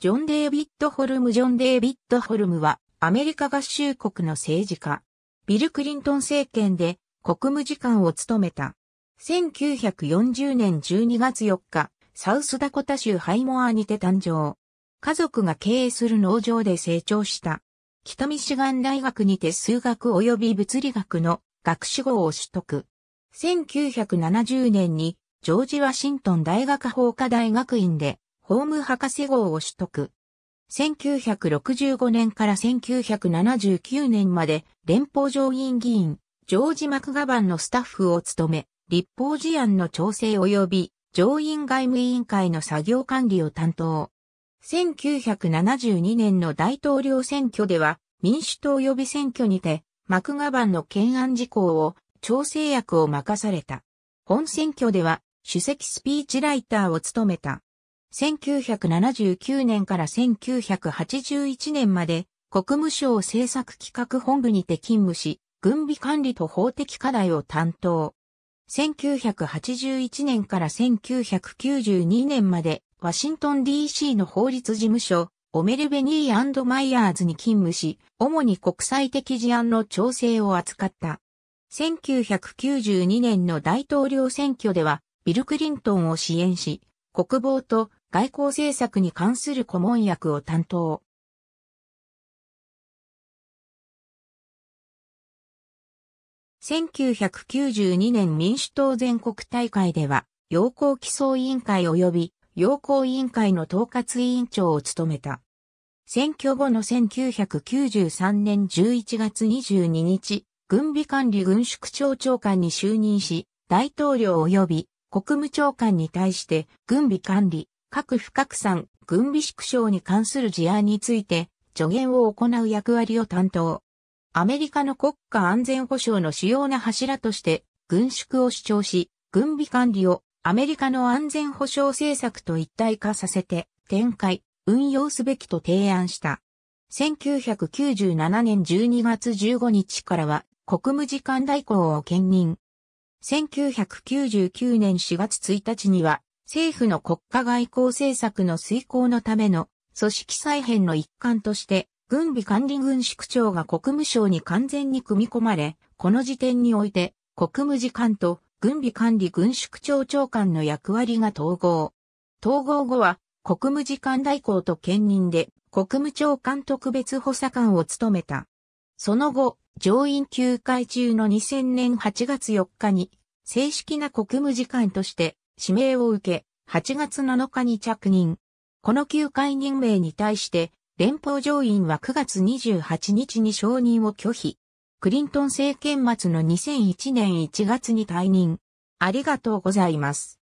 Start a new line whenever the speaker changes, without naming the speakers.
ジョン・デ
ービッド・ホルム・ジョン・デービッド・ホルムは、アメリカ合衆国の政治家。ビル・クリントン政権で、国務次官を務めた。1940年12月4日、サウスダコタ州ハイモアにて誕生。家族が経営する農場で成長した。北ミシガン大学にて数学及び物理学の学士号を取得。1970年に、ジョージ・ワシントン大学法科大学院で法務博士号を取得。1965年から1979年まで連邦上院議員、ジョージ・マクガバンのスタッフを務め、立法事案の調整及び上院外務委員会の作業管理を担当。1972年の大統領選挙では民主党予備選挙にてマクガバンの懸案事項を調整役を任された。本選挙では主席スピーチライターを務めた。1979年から1981年まで国務省政策企画本部にて勤務し、軍備管理と法的課題を担当。1981年から1992年までワシントン DC の法律事務所、オメルベニーマイヤーズに勤務し、主に国際的事案の調整を扱った。1992年の大統領選挙では、ビル・クリントンを支援し、国防と外交政策に関する顧問役
を担当。
1992年民主党全国大会では、陽光基礎委員会及び陽光委員会の統括委員長を務めた。選挙後の1993年11月22日、軍備管理軍縮庁長官に就任し、大統領及び国務長官に対して軍備管理、核不拡散、軍備縮小に関する事案について助言を行う役割を担当。アメリカの国家安全保障の主要な柱として軍縮を主張し、軍備管理をアメリカの安全保障政策と一体化させて展開、運用すべきと提案した。1997年12月15日からは国務次官代行を兼任。1999年4月1日には政府の国家外交政策の遂行のための組織再編の一環として、軍備管理軍縮長が国務省に完全に組み込まれ、この時点において、国務次官と軍備管理軍縮長長官の役割が統合。統合後は、国務次官代行と兼任で、国務長官特別補佐官を務めた。その後、上院休会中の2000年8月4日に、正式な国務次官として、指名を受け、8月7日に着任。この9回任命に対して、連邦上院は9月28日に承認を拒否。クリントン政権末の2001年1月に退任。ありがとうございます。